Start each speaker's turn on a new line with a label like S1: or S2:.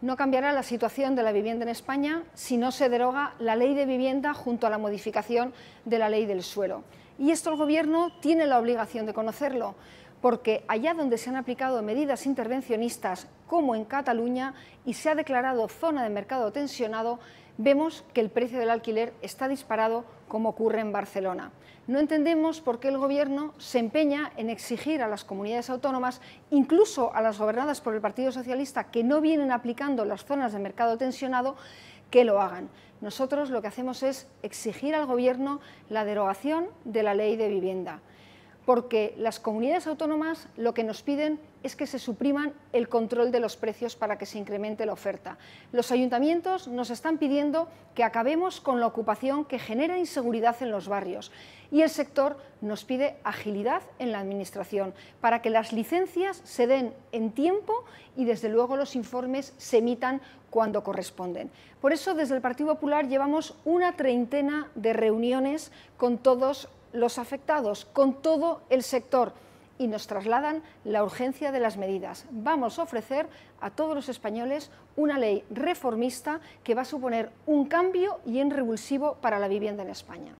S1: No cambiará la situación de la vivienda en España si no se deroga la ley de vivienda junto a la modificación de la ley del suelo. Y esto el Gobierno tiene la obligación de conocerlo, porque allá donde se han aplicado medidas intervencionistas, como en Cataluña, y se ha declarado zona de mercado tensionado, vemos que el precio del alquiler está disparado como ocurre en Barcelona. No entendemos por qué el Gobierno se empeña en exigir a las comunidades autónomas, incluso a las gobernadas por el Partido Socialista, que no vienen aplicando las zonas de mercado tensionado, que lo hagan. Nosotros lo que hacemos es exigir al Gobierno la derogación de la ley de vivienda porque las comunidades autónomas lo que nos piden es que se supriman el control de los precios para que se incremente la oferta. Los ayuntamientos nos están pidiendo que acabemos con la ocupación que genera inseguridad en los barrios y el sector nos pide agilidad en la administración para que las licencias se den en tiempo y desde luego los informes se emitan cuando corresponden. Por eso desde el Partido Popular llevamos una treintena de reuniones con todos los afectados, con todo el sector y nos trasladan la urgencia de las medidas. Vamos a ofrecer a todos los españoles una ley reformista que va a suponer un cambio y un revulsivo para la vivienda en España.